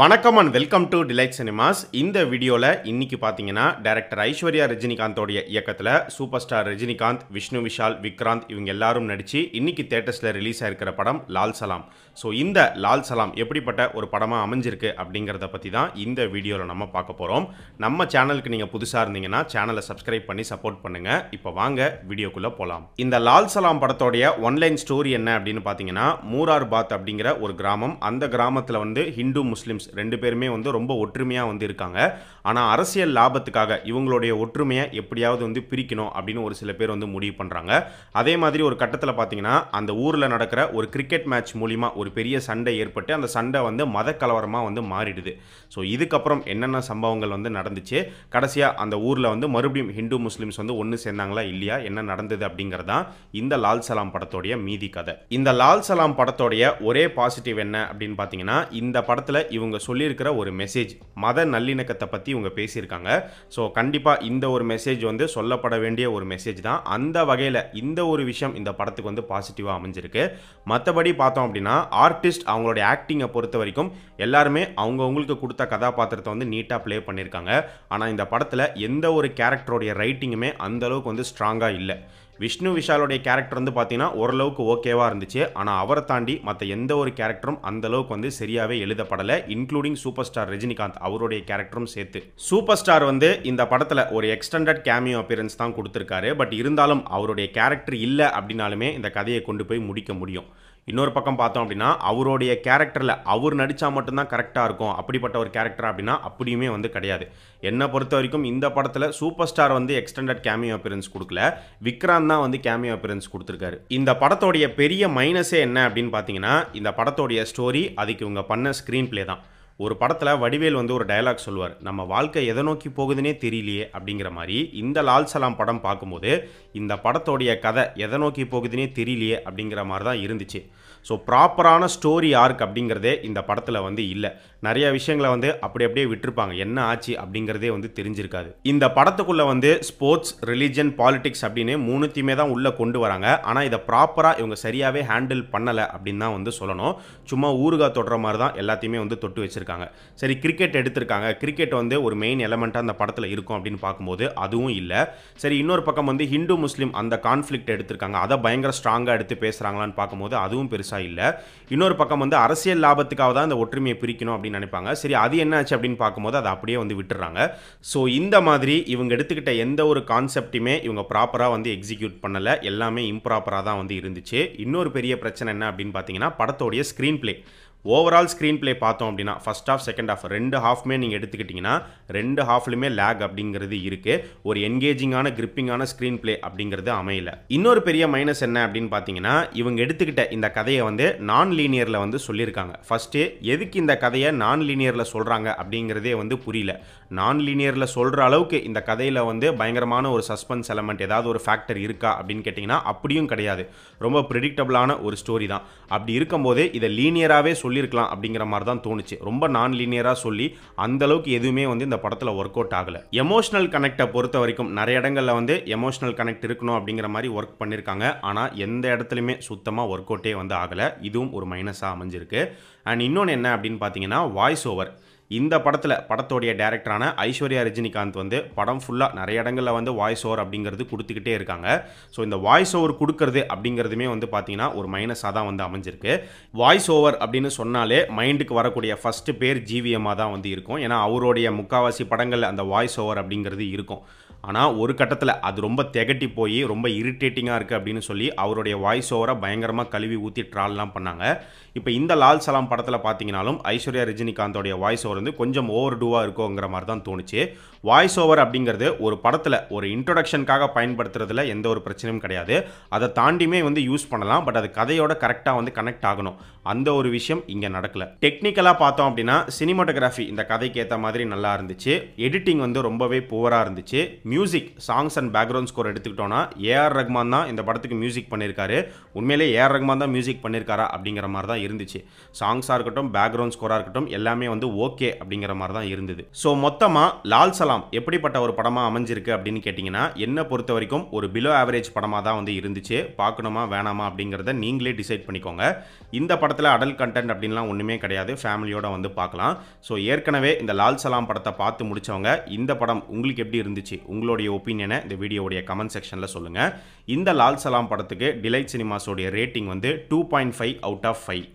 வணக்கம் and welcome to Delight Cinemas இந்த வீடியோவில் இன்றைக்கி பார்த்தீங்கன்னா டேரக்டர் ஐஸ்வர்யா ரஜினிகாந்தோடைய இயக்கத்தில் சூப்பர் ஸ்டார் ரஜினிகாந்த் விஷ்ணு விஷால் விக்ராந்த் இவங்க எல்லாரும் நடித்து இன்றைக்கி தேட்டர்ஸில் ரிலீஸ் ஆயிருக்கிற படம் லால் சலாம் ஸோ இந்த லால் சலாம் எப்படிப்பட்ட ஒரு படமாக அமைஞ்சிருக்கு அப்படிங்கிறத பற்றி தான் இந்த வீடியோவில் நம்ம பார்க்க போகிறோம் நம்ம சேனலுக்கு நீங்கள் புதுசாக இருந்தீங்கன்னா சேனலை சப்ஸ்கிரைப் பண்ணி சப்போர்ட் பண்ணுங்கள் இப்போ வாங்க வீடியோக்குள்ளே போகலாம் இந்த லால் சலாம் படத்தோடைய ஒன்லைன் ஸ்டோரி என்ன அப்படின்னு பார்த்தீங்கன்னா மூரார் பாத் அப்படிங்கிற ஒரு கிராமம் அந்த கிராமத்தில் வந்து ஹிந்து முஸ்லீம்ஸ் ரெண்டு பேருமே வந்து ரொம்ப ஒற்றுமையாக வந்து இருக்காங்க ஆனால் அரசியல் லாபத்துக்காக இவங்களுடைய ஒற்றுமையை எப்படியாவது வந்து பிரிக்கணும் அப்படின்னு ஒரு சில பேர் வந்து முடிவு பண்ணுறாங்க அதே மாதிரி ஒரு கட்டத்தில் பார்த்தீங்கன்னா அந்த ஊரில் நடக்கிற ஒரு கிரிக்கெட் மேட்ச் மூலிமா ஒரு பெரிய சண்டை ஏற்பட்டு அந்த சண்டை வந்து மத கலவரமாக வந்து மாறிடுது ஸோ இதுக்கப்புறம் என்னென்ன சம்பவங்கள் வந்து நடந்துச்சு கடைசியாக அந்த ஊரில் வந்து மறுபடியும் ஹிந்து முஸ்லீம்ஸ் வந்து ஒன்று சேர்ந்தாங்களா இல்லையா என்ன நடந்தது அப்படிங்கிறதான் இந்த லால் சலாம் படத்தோடைய மீதி கதை இந்த லால் சலாம் படத்தோடைய ஒரே பாசிட்டிவ் என்ன அப்படின்னு பார்த்தீங்கன்னா இந்த படத்தில் இவங்க சொல்லியிருக்கிற ஒரு மெசேஜ் மத நல்லிணக்கத்தை பற்றி இவங்க பேசியிருக்காங்க ஸோ கண்டிப்பாக இந்த ஒரு மெசேஜ் வந்து சொல்லப்பட வேண்டிய ஒரு மெசேஜ் தான் அந்த வகையில் இந்த ஒரு விஷயம் இந்த படத்துக்கு வந்து பாசிட்டிவாக அமைஞ்சிருக்கு மற்றபடி பார்த்தோம் அப்படின்னா ஆர்டிஸ்ட் அவங்களுடைய ஆக்டிங்கை பொறுத்த வரைக்கும் எல்லாருமே அவங்கவுங்களுக்கு கொடுத்த கதாபாத்திரத்தை வந்து நீட்டாக ப்ளே பண்ணியிருக்காங்க ஆனால் இந்த படத்தில் எந்த ஒரு கேரக்டருடைய ரைட்டிங்குமே அந்தளவுக்கு வந்து ஸ்ட்ராங்காக இல்லை விஷ்ணு விஷாலுடைய கேரக்டர் வந்து பார்த்தீங்கன்னா ஓரளவுக்கு ஓகேவாக இருந்துச்சு ஆனால் அவரை தாண்டி மற்ற எந்த ஒரு கேரக்டரும் அந்த அளவுக்கு வந்து சரியாகவே எழுதப்படலை இன்க்ளூடிங் சூப்பர் ஸ்டார் ரஜினிகாந்த் அவருடைய கேரக்டரும் சேர்த்து சூப்பர் ஸ்டார் வந்து இந்த படத்தில் ஒரு எக்ஸ்டெண்டட் கேமியோ அப்பியரன்ஸ் தான் கொடுத்துருக்காரு பட் இருந்தாலும் அவருடைய கேரக்டர் இல்லை அப்படின்னாலுமே இந்த கதையை கொண்டு போய் முடிக்க முடியும் இன்னொரு பக்கம் பார்த்தோம் அப்படின்னா அவருடைய கேரக்டரில் அவர் நடித்தா மட்டும்தான் கரெக்டாக இருக்கும் அப்படிப்பட்ட ஒரு கேரக்டர் அப்படின்னா அப்படியுமே வந்து கிடையாது என்னை பொறுத்த வரைக்கும் இந்த படத்தில் சூப்பர் ஸ்டார் வந்து எக்ஸ்டெண்டட் கேமியோ அப்பியரன்ஸ் கொடுக்கல விக்ராந்த் ஒவ்வொன்றா வந்து கேமியோ அப்பியரன்ஸ் கொடுத்துருக்காரு இந்த படத்தோடைய பெரிய மைனஸே என்ன அப்படின்னு பார்த்தீங்கன்னா இந்த படத்தோடைய ஸ்டோரி அதுக்கு இவங்க பண்ண ஸ்க்ரீன் பிளே தான் ஒரு படத்தில் வடிவேல் வந்து ஒரு டயலாக் சொல்லுவார் நம்ம வாழ்க்கை எதை நோக்கி போகுதுன்னே தெரியலையே அப்படிங்கிற மாதிரி இந்த லால் சலாம் படம் பார்க்கும்போது இந்த படத்தோடைய கதை எதை நோக்கி போகுதுன்னே தெரியலையே அப்படிங்கிற மாதிரி தான் இருந்துச்சு ஸோ ப்ராப்பரான ஸ்டோரி ஆர்க் அப்படிங்கிறதே இந்த படத்தில் வந்து இல்லை நிறைய விஷயங்களை வந்து அப்படி அப்படியே விட்டுருப்பாங்க என்ன ஆச்சு அப்படிங்கிறதே வந்து தெரிஞ்சிருக்காது இந்த படத்துக்குள்ளே வந்து ஸ்போர்ட்ஸ் ரிலீஜன் பாலிடிக்ஸ் அப்படின்னு மூணுத்தையுமே தான் உள்ளே கொண்டு வராங்க ஆனால் இதை ப்ராப்பராக இவங்க சரியாகவே ஹேண்டில் பண்ணலை அப்படின்னு தான் வந்து சொல்லணும் சும்மா ஊருகா தொடுற மாதிரி தான் எல்லாத்தையுமே வந்து தொட்டு வச்சிருக்காங்க எடுத்திருக்காங்க சரி கிரிக்கெட் எடுத்திருக்காங்க கிரிக்கெட் வந்து ஒரு மெயின் எலமெண்ட்டாக அந்த படத்தில் இருக்கும் அப்படின்னு பார்க்கும்போது அதுவும் இல்லை சரி இன்னொரு பக்கம் வந்து ஹிந்து முஸ்லீம் அந்த கான்ஃப்ளிக்ட் எடுத்திருக்காங்க அதை பயங்கர ஸ்ட்ராங்காக எடுத்து பேசுகிறாங்களான்னு பார்க்கும்போது அதுவும் பெருசாக இல்லை இன்னொரு பக்கம் வந்து அரசியல் லாபத்துக்காக தான் அந்த ஒற்றுமையை பிரிக்கணும் அப்படின்னு நினைப்பாங்க சரி அது என்ன ஆச்சு அப்படின்னு பார்க்கும்போது அதை அப்படியே வந்து விட்டுறாங்க ஸோ இந்த மாதிரி இவங்க எடுத்துக்கிட்ட எந்த ஒரு கான்செப்டுமே இவங்க ப்ராப்பராக வந்து எக்ஸிக்யூட் பண்ணலை எல்லாமே இம்ப்ராப்பராக தான் வந்து இருந்துச்சு இன்னொரு பெரிய பிரச்சனை என்ன அப்படின்னு பார்த்தீங்கன்னா படத்தோடைய screen play overall screen play பார்த்தோம் அப்படின்னா ஃபஸ்ட் ஹாஃப் செகண்ட் ஹாஃப் ரெண்டு ஹாஃப்மே நீங்கள் எடுத்துக்கிட்டிங்கன்னா ரெண்டு ஹாஃப்லையுமே லேக் அப்படிங்கிறது இருக்குது ஒரு என்கேஜிங்கான கிரிப்பிங்கான ஸ்க்ரீன் ப்ளே அப்படிங்கிறது அமையல இன்னொரு பெரிய மைனஸ் என்ன அப்படின்னு பார்த்தீங்கன்னா இவங்க எடுத்துக்கிட்ட இந்த கதையை வந்து நான் லீனியரில் வந்து சொல்லியிருக்காங்க ஃபஸ்ட்டு எதுக்கு இந்த கதையை நான் லீனியரில் சொல்கிறாங்க அப்படிங்கிறதே வந்து புரியல நான் லீனியரில் சொல்கிற அளவுக்கு இந்த கதையில் வந்து பயங்கரமான ஒரு சஸ்பென்ஸ் எலமெண்ட் ஏதாவது ஒரு ஃபேக்டர் இருக்கா அப்படின்னு கேட்டிங்கன்னா அப்படியும் கிடையாது ரொம்ப ப்ரிடிக்டபுளான ஒரு ஸ்டோரி தான் அப்படி இருக்கும்போது இதை லீனியராகவே சொல்லி சொல்லியிருக்கலாம் அப்படிங்கிற மாதிரி தான் தோணுச்சு ரொம்ப நான் லீனியராக சொல்லி அந்தளவுக்கு எதுவுமே வந்து இந்த படத்தில் ஒர்க் அவுட் ஆகலை எமோஷனல் கனெக்டை பொறுத்த வரைக்கும் நிறைய இடங்களில் வந்து எமோஷனல் கனெக்ட் இருக்கணும் அப்படிங்கிற மாதிரி ஒர்க் பண்ணியிருக்காங்க ஆனால் எந்த இடத்துலையுமே சுத்தமாக ஒர்க் அவுட்டே வந்து ஆகலை இதுவும் ஒரு மைனஸாக அமைஞ்சிருக்கு அண்ட் இன்னொன்று என்ன அப்படின்னு பார்த்தீங்கன்னா வாய்ஸ் ஓவர் இந்த படத்தில் படத்தோடைய டேரக்டரான ஐஸ்வர்யா ரஜினிகாந்த் வந்து படம் ஃபுல்லாக நிறைய இடங்களில் வந்து வாய்ஸ் ஓவர் அப்படிங்கிறது கொடுத்துக்கிட்டே இருக்காங்க ஸோ இந்த வாய்ஸ் ஓவர் கொடுக்கறது அப்படிங்கிறதுமே வந்து பார்த்தீங்கன்னா ஒரு மைனஸாக தான் வந்து அமைஞ்சிருக்கு வாய்ஸ் ஓவர் அப்படின்னு சொன்னாலே மைண்டுக்கு வரக்கூடிய ஃபஸ்ட்டு பேர் ஜிவிஎம்மாக தான் வந்து இருக்கும் ஏன்னா அவருடைய முக்காவாசி படங்களில் அந்த வாய்ஸ் ஓவர் அப்படிங்கிறது இருக்கும் ஆனால் ஒரு கட்டத்தில் அது ரொம்ப திகட்டி போய் ரொம்ப இரிட்டேட்டிங்காக இருக்குது அப்படின்னு சொல்லி அவருடைய வாய்ஸ் ஓவரை பயங்கரமாக கழுவி ஊற்றி ட்ரால்லாம் பண்ணாங்க இப்போ இந்த லால் சலாம் படத்தில் பார்த்திங்கனாலும் ஐஸ்வர்யா ரஜினிகாந்தோடைய வாய்ஸ் ஓவர் வந்து கொஞ்சம் ஓவர் டூவாக இருக்கோங்கிற மாதிரி தான் தோணுச்சு வாய்ஸ் ஓவர் அப்படிங்கிறது ஒரு படத்தில் ஒரு இன்ட்ரொடக்ஷனுக்காக பயன்படுத்துறதுல எந்த ஒரு பிரச்சனையும் கிடையாது அதை தாண்டியுமே வந்து யூஸ் பண்ணலாம் பட் அது கதையோட கரெக்டாக வந்து கனெக்ட் ஆகணும் அந்த ஒரு விஷயம் இங்கே நடக்கல டெக்னிக்கலாக பார்த்தோம் அப்படின்னா சினிமாட்டோகிராஃபி இந்த கதைக்கு ஏற்ற மாதிரி நல்லா இருந்துச்சு எடிட்டிங் வந்து ரொம்பவே புவராக இருந்துச்சு music songs and background score எடுத்துக்கிட்டோன்னா ஏஆர் ரஹ்மான் தான் இந்த படத்துக்கு மியூசிக் பண்ணியிருக்காரு உண்மையிலே ஏஆர் ரஹ்மான் தான் மியூசிக் பண்ணியிருக்காரா அப்படிங்கிற மாதிரி தான் இருந்துச்சு சாங்ஸாக இருக்கட்டும் பேக்ரவுண்ட் ஸ்கோராக இருக்கட்டும் எல்லாமே வந்து ஓகே அப்படிங்கிற மாதிரி தான் இருந்தது ஸோ மொத்தமாக லால் சலாம் எப்படிப்பட்ட ஒரு படமாக அமைஞ்சிருக்கு அப்படின்னு கேட்டிங்கன்னா என்னை பொறுத்த வரைக்கும் ஒரு பிலோ ஆவரேஜ் படமாக தான் வந்து இருந்துச்சு பார்க்கணுமா வேணாமா அப்படிங்கிறத நீங்களே டிசைட் பண்ணிக்கோங்க இந்த படத்தை படத்தில் அடல் கண்டென்ட் அப்படின்லாம் ஒன்றுமே கிடையாது ஃபேமிலியோட வந்து பார்க்கலாம் ஸோ ஏற்கனவே இந்த லால் சலாம் படத்தை பார்த்து முடித்தவங்க இந்த படம் உங்களுக்கு எப்படி இருந்துச்சு உங்களுடைய ஒப்பீனியனை இந்த வீடியோடைய கமெண்ட் செக்ஷனில் சொல்லுங்கள் இந்த லால் சலாம் படத்துக்கு டிலைட் சினிமாஸோடைய ரேட்டிங் வந்து two point five out of five